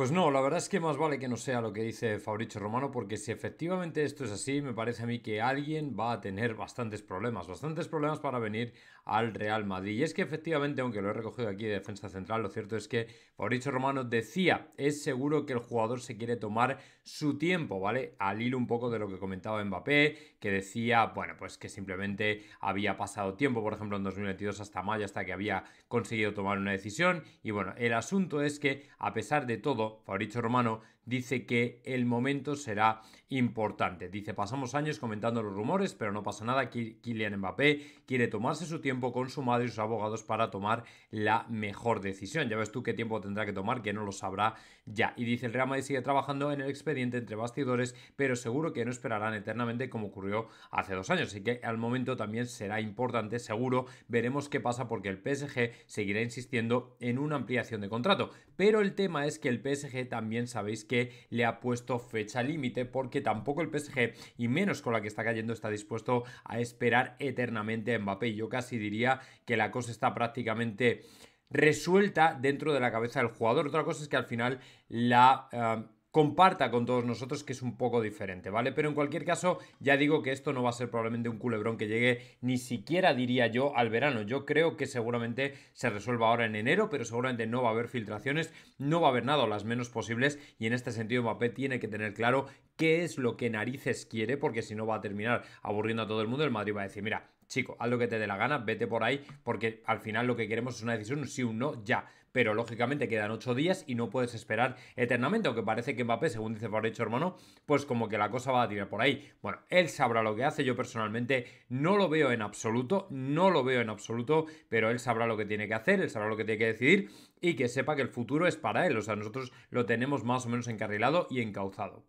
Pues no, la verdad es que más vale que no sea lo que dice Fabricio Romano, porque si efectivamente esto es así, me parece a mí que alguien va a tener bastantes problemas, bastantes problemas para venir al Real Madrid. Y es que efectivamente, aunque lo he recogido aquí de defensa central, lo cierto es que Fabricio Romano decía, es seguro que el jugador se quiere tomar su tiempo, ¿vale? Al hilo un poco de lo que comentaba Mbappé, que decía, bueno, pues que simplemente había pasado tiempo, por ejemplo, en 2022 hasta mayo, hasta que había conseguido tomar una decisión. Y bueno, el asunto es que, a pesar de todo, Fabricio Romano, dice que el momento será importante. Dice, pasamos años comentando los rumores, pero no pasa nada. Kylian Mbappé quiere tomarse su tiempo con su madre y sus abogados para tomar la mejor decisión. Ya ves tú qué tiempo tendrá que tomar, que no lo sabrá ya. Y dice, el Real Madrid sigue trabajando en el expediente entre bastidores, pero seguro que no esperarán eternamente como ocurrió hace dos años. Así que al momento también será importante, seguro. Veremos qué pasa porque el PSG seguirá insistiendo en una ampliación de contrato. Pero el tema es que el PSG también sabéis que le ha puesto fecha límite porque tampoco el PSG y menos con la que está cayendo está dispuesto a esperar eternamente a Mbappé. Yo casi diría que la cosa está prácticamente resuelta dentro de la cabeza del jugador. Otra cosa es que al final la... Eh, comparta con todos nosotros que es un poco diferente, ¿vale? Pero en cualquier caso, ya digo que esto no va a ser probablemente un culebrón que llegue ni siquiera, diría yo, al verano. Yo creo que seguramente se resuelva ahora en enero, pero seguramente no va a haber filtraciones, no va a haber nada, o las menos posibles, y en este sentido Mbappé tiene que tener claro qué es lo que narices quiere, porque si no va a terminar aburriendo a todo el mundo, el Madrid va a decir, mira, chico, haz lo que te dé la gana, vete por ahí, porque al final lo que queremos es una decisión, sí, o no, ya pero lógicamente quedan ocho días y no puedes esperar eternamente, aunque parece que Mbappé, según dice hecho Hermano, pues como que la cosa va a tirar por ahí. Bueno, él sabrá lo que hace, yo personalmente no lo veo en absoluto, no lo veo en absoluto, pero él sabrá lo que tiene que hacer, él sabrá lo que tiene que decidir y que sepa que el futuro es para él, o sea, nosotros lo tenemos más o menos encarrilado y encauzado.